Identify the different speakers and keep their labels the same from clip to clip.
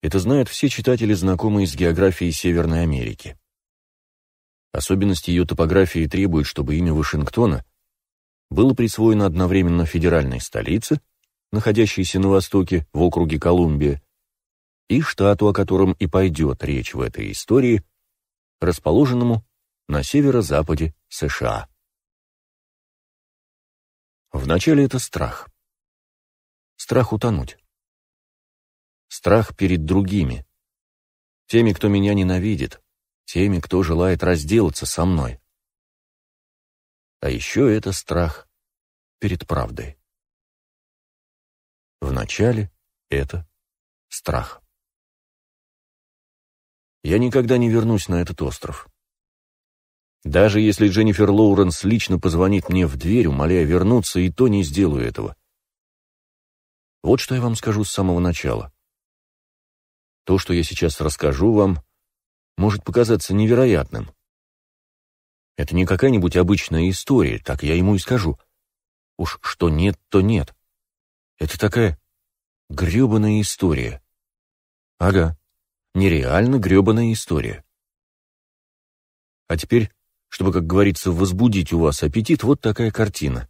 Speaker 1: Это знают все читатели, знакомые с географией Северной Америки. Особенность ее топографии требует, чтобы имя Вашингтона было присвоено одновременно федеральной столице, находящейся на востоке, в округе Колумбия, и штату, о котором и пойдет речь в этой истории, расположенному на северо-западе США.
Speaker 2: Вначале это страх. Страх утонуть
Speaker 1: страх перед другими, теми, кто меня ненавидит, теми, кто желает разделаться со мной. А еще это страх перед
Speaker 2: правдой. Вначале это страх.
Speaker 1: Я никогда не вернусь на этот остров. Даже если Дженнифер Лоуренс лично позвонит мне в дверь, умоляя вернуться, и то не сделаю этого. Вот что я вам скажу с самого начала. То, что я сейчас расскажу вам, может показаться невероятным. Это не какая-нибудь обычная история, так я ему и скажу. Уж что нет, то нет. Это такая грёбаная история. Ага, нереально грёбаная история. А теперь, чтобы, как говорится, возбудить у вас аппетит, вот такая картина.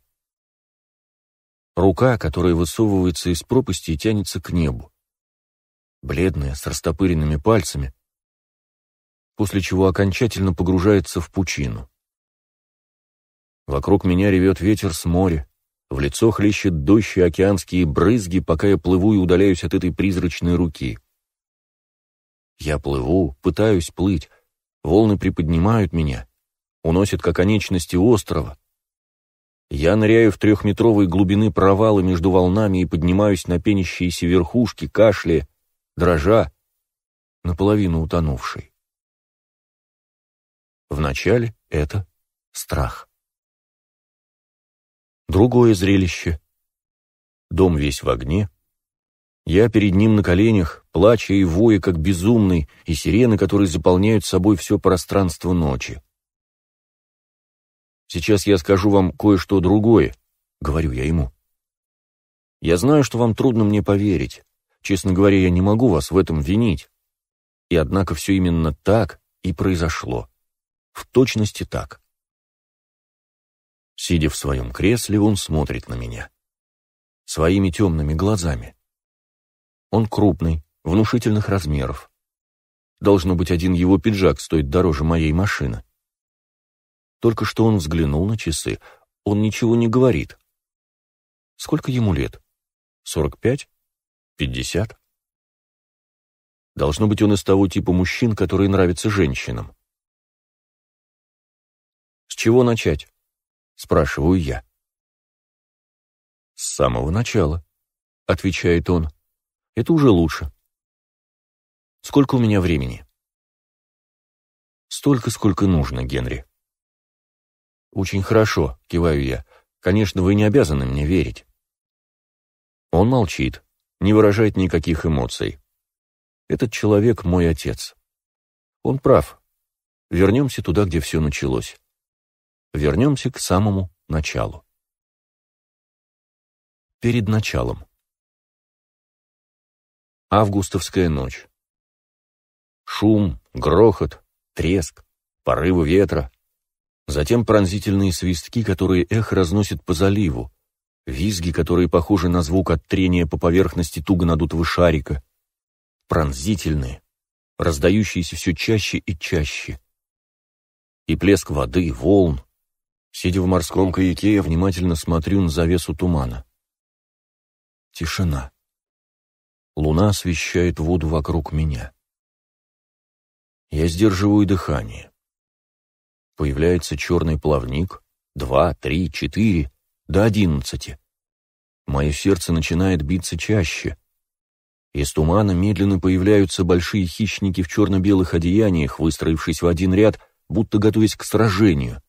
Speaker 1: Рука, которая высовывается из пропасти и тянется к небу бледная, с растопыренными пальцами, после чего окончательно погружается в пучину. Вокруг меня ревет ветер с моря, в лицо хлещет дождь и океанские брызги, пока я плыву и удаляюсь от этой призрачной руки. Я плыву, пытаюсь плыть, волны приподнимают меня, уносят к оконечности острова. Я ныряю в трехметровой глубины провала между волнами и поднимаюсь на пенящиеся верхушки, кашляя, дрожа, наполовину утонувший. Вначале это страх. Другое зрелище. Дом весь в огне. Я перед ним на коленях, плача и воя, как безумный, и сирены, которые заполняют собой все пространство ночи. «Сейчас я скажу вам кое-что другое», — говорю я ему. «Я знаю, что вам трудно мне поверить. Честно говоря, я не могу вас в этом винить. И однако все именно так и произошло. В точности так. Сидя в своем кресле, он смотрит на меня. Своими темными глазами. Он крупный, внушительных размеров. Должно быть, один его пиджак стоит дороже моей машины. Только что он взглянул на часы. Он ничего не говорит. Сколько ему лет? Сорок пять? Пятьдесят? Должно быть, он из того типа мужчин, которые нравятся женщинам. «С чего начать?» — спрашиваю я. «С самого начала», — отвечает он. «Это уже лучше». «Сколько у меня времени?» «Столько, сколько нужно, Генри». «Очень хорошо», — киваю я. «Конечно, вы не обязаны мне верить». Он молчит не выражает никаких эмоций. Этот человек мой отец. Он прав. Вернемся туда, где все началось. Вернемся к самому началу.
Speaker 2: Перед началом. Августовская
Speaker 1: ночь. Шум, грохот, треск, порывы ветра. Затем пронзительные свистки, которые эхо разносит по заливу, Визги, которые похожи на звук от трения по поверхности туго надутого шарика. Пронзительные, раздающиеся все чаще и чаще. И плеск воды, волн. Сидя в морском каяке, я внимательно смотрю на завесу тумана. Тишина. Луна освещает воду вокруг меня. Я сдерживаю дыхание. Появляется черный плавник. Два, три, четыре до одиннадцати. Мое сердце начинает биться чаще. Из тумана медленно появляются большие хищники в черно-белых одеяниях, выстроившись в один ряд, будто готовясь к сражению.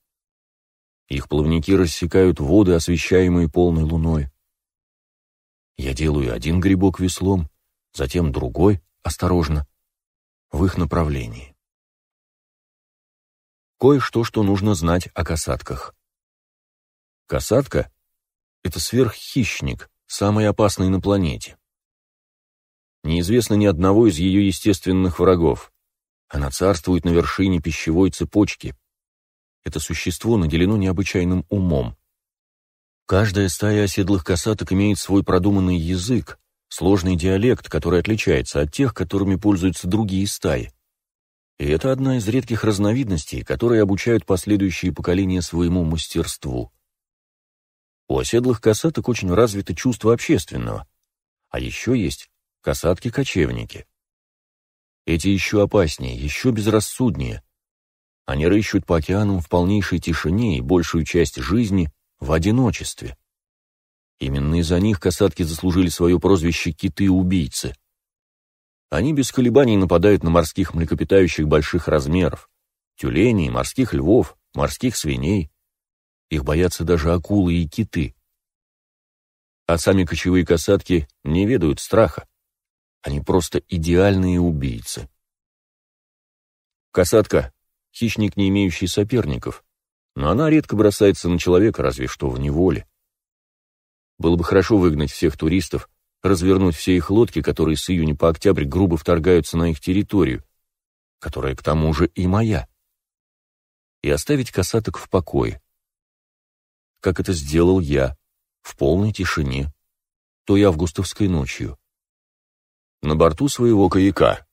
Speaker 1: Их плавники рассекают воды, освещаемые полной луной. Я делаю один грибок веслом, затем другой, осторожно, в их направлении. Кое-что, что нужно знать о касатках. Касатка — это сверххищник, самый опасный на планете. Неизвестно ни одного из ее естественных врагов. Она царствует на вершине пищевой цепочки. Это существо наделено необычайным умом. Каждая стая оседлых касаток имеет свой продуманный язык, сложный диалект, который отличается от тех, которыми пользуются другие стаи. И это одна из редких разновидностей, которые обучают последующие поколения своему мастерству. У оседлых касаток очень развито чувство общественного. А еще есть касатки-кочевники. Эти еще опаснее, еще безрассуднее. Они рыщут по океанам в полнейшей тишине и большую часть жизни в одиночестве. Именно из-за них касатки заслужили свое прозвище «киты-убийцы». Они без колебаний нападают на морских млекопитающих больших размеров, тюленей, морских львов, морских свиней, их боятся даже акулы и киты. А сами кочевые касатки не ведают страха. Они просто идеальные убийцы. Касатка — хищник, не имеющий соперников, но она редко бросается на человека, разве что в неволе. Было бы хорошо выгнать всех туристов, развернуть все их лодки, которые с июня по октябрь грубо вторгаются на их территорию, которая к тому же и моя, и оставить касаток в покое как это сделал я, в полной тишине, той августовской ночью. На борту своего каяка.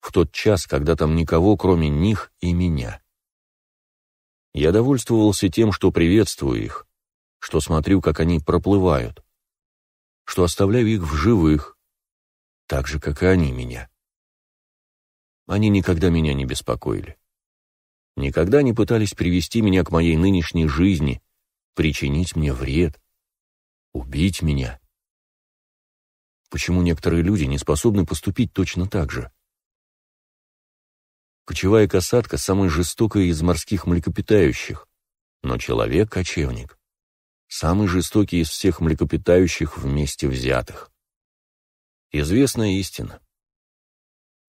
Speaker 1: В тот час, когда там никого, кроме них и меня. Я довольствовался тем, что приветствую их, что смотрю, как они проплывают, что оставляю их в живых, так же, как и они меня. Они никогда меня не беспокоили никогда не пытались привести меня к моей нынешней жизни, причинить мне вред, убить меня. Почему некоторые люди не способны поступить точно так же? Кочевая касатка – самая жестокая из морских млекопитающих, но человек – кочевник. Самый жестокий из всех млекопитающих вместе взятых. Известная истина,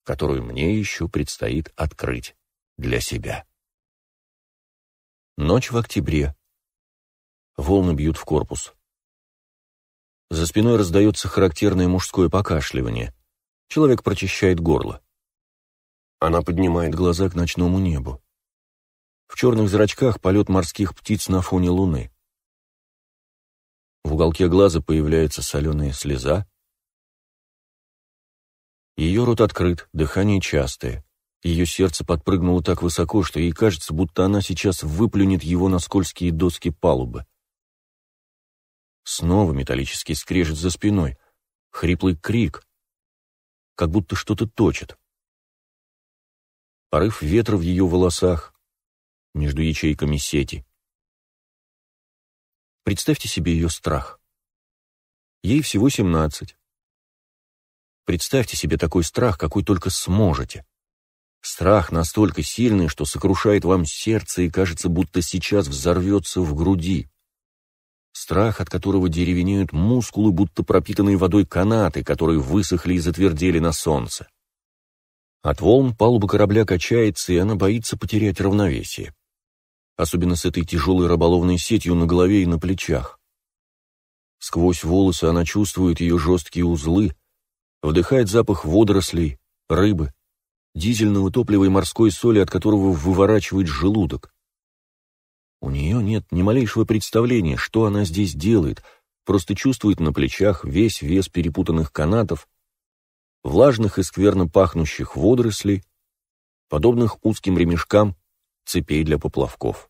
Speaker 1: которую мне еще предстоит открыть для себя.
Speaker 2: Ночь в октябре. Волны бьют в корпус.
Speaker 1: За спиной раздается характерное мужское покашливание. Человек прочищает горло. Она поднимает глаза к ночному небу. В черных зрачках полет морских птиц на фоне луны. В уголке глаза появляется соленая слеза. Ее рот открыт, дыхание частое. Ее сердце подпрыгнуло так высоко, что ей кажется, будто она сейчас выплюнет его на скользкие доски палубы. Снова металлический скрежет за спиной. Хриплый крик. Как будто что-то точит. Порыв ветра в ее волосах.
Speaker 2: Между ячейками сети. Представьте себе ее
Speaker 1: страх. Ей всего семнадцать. Представьте себе такой страх, какой только сможете. Страх настолько сильный, что сокрушает вам сердце и кажется, будто сейчас взорвется в груди. Страх, от которого деревенеют мускулы, будто пропитанные водой канаты, которые высохли и затвердели на солнце. От волн палуба корабля качается, и она боится потерять равновесие. Особенно с этой тяжелой рыболовной сетью на голове и на плечах. Сквозь волосы она чувствует ее жесткие узлы, вдыхает запах водорослей, рыбы, дизельного топлива и морской соли, от которого выворачивает желудок. У нее нет ни малейшего представления, что она здесь делает, просто чувствует на плечах весь вес перепутанных канатов, влажных и скверно пахнущих водорослей, подобных узким ремешкам цепей для поплавков.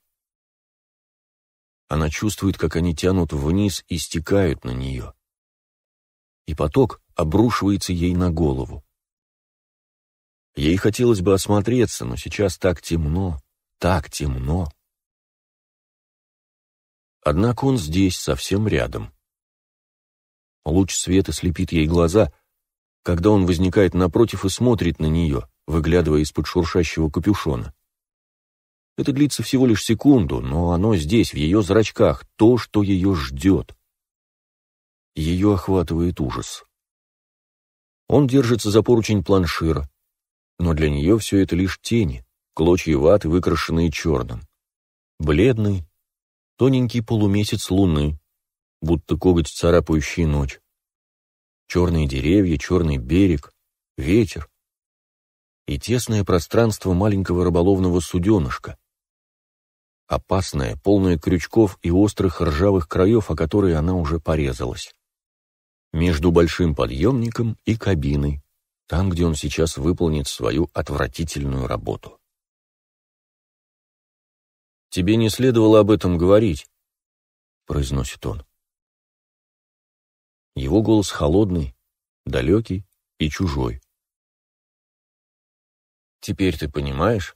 Speaker 1: Она чувствует, как они тянут вниз и стекают на нее. И поток обрушивается ей на голову. Ей хотелось бы осмотреться, но сейчас так темно, так темно. Однако он здесь, совсем рядом. Луч света слепит ей глаза, когда он возникает напротив и смотрит на нее, выглядывая из-под шуршащего капюшона. Это длится всего лишь секунду, но оно здесь, в ее зрачках, то, что ее ждет. Ее охватывает ужас. Он держится за поручень планшира, но для нее все это лишь тени, клочья ваты, выкрашенные черным. Бледный, тоненький полумесяц луны, будто коготь, царапающий ночь. Черные деревья, черный берег, ветер и тесное пространство маленького рыболовного суденышка. Опасное, полное крючков и острых ржавых краев, о которые она уже порезалась. Между большим подъемником и кабиной, там, где он сейчас выполнит свою отвратительную работу. «Тебе не следовало об этом говорить», — произносит он.
Speaker 2: Его голос холодный, далекий и чужой. «Теперь ты понимаешь?»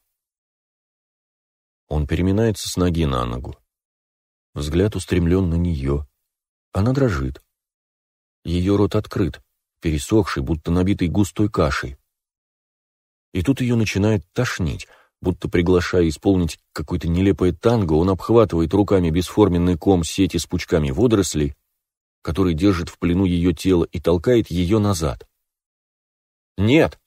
Speaker 1: Он переминается с ноги на ногу. Взгляд устремлен на нее. Она дрожит. Ее рот открыт пересохший, будто набитый густой кашей. И тут ее начинает тошнить, будто приглашая исполнить какое-то нелепое танго, он обхватывает руками бесформенный ком сети с пучками водорослей, который держит в плену ее тело и толкает ее назад. «Нет!»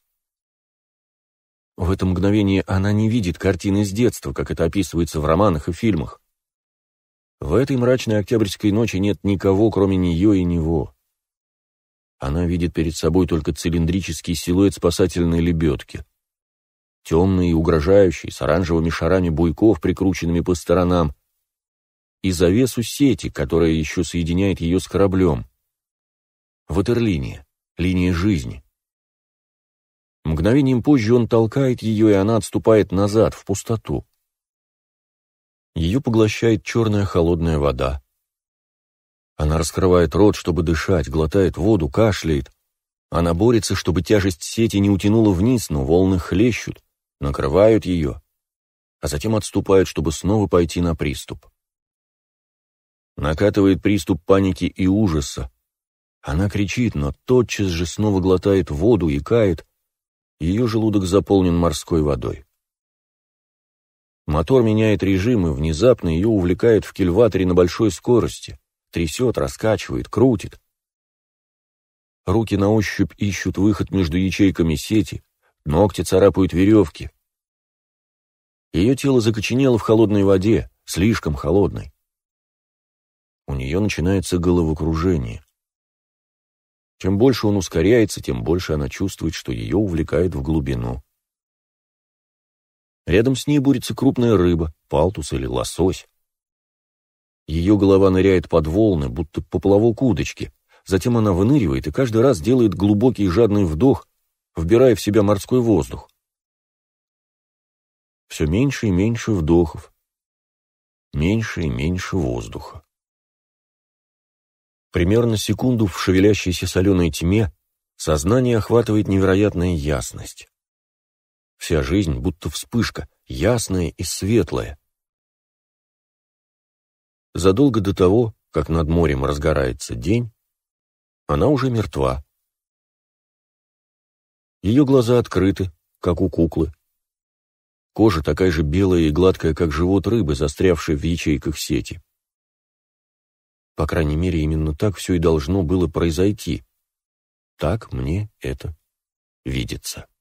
Speaker 1: В это мгновение она не видит картины с детства, как это описывается в романах и фильмах. В этой мрачной октябрьской ночи нет никого, кроме нее и него она видит перед собой только цилиндрический силуэт спасательной лебедки. Темный и угрожающий, с оранжевыми шарами буйков, прикрученными по сторонам, и завесу сети, которая еще соединяет ее с кораблем. Ватерлиния, линия жизни. Мгновением позже он толкает ее, и она отступает назад, в пустоту. Ее поглощает черная холодная вода. Она раскрывает рот, чтобы дышать, глотает воду, кашляет. Она борется, чтобы тяжесть сети не утянула вниз, но волны хлещут, накрывают ее, а затем отступают, чтобы снова пойти на приступ. Накатывает приступ паники и ужаса. Она кричит, но тотчас же снова глотает воду и кает. Ее желудок заполнен морской водой. Мотор меняет режим, и внезапно ее увлекает в кильватере на большой скорости. Трясет, раскачивает, крутит. Руки на ощупь ищут выход между ячейками сети, ногти царапают веревки. Ее тело закоченело в холодной воде, слишком холодной. У нее начинается головокружение. Чем больше он ускоряется, тем больше она чувствует, что ее увлекает в глубину. Рядом с ней бурится крупная рыба, палтус или лосось. Ее голова ныряет под волны, будто поплавок удочки. Затем она выныривает и каждый раз делает глубокий жадный вдох, вбирая в себя морской воздух. Все меньше и меньше вдохов, меньше и меньше воздуха. Примерно секунду в шевелящейся соленой тьме сознание охватывает невероятная ясность. Вся жизнь будто вспышка, ясная и светлая задолго до того, как над морем разгорается день, она уже мертва. Ее глаза открыты, как у куклы. Кожа такая же белая и гладкая, как живот рыбы, застрявшей в ячейках сети. По крайней мере, именно так все и должно было произойти. Так мне это
Speaker 2: видится.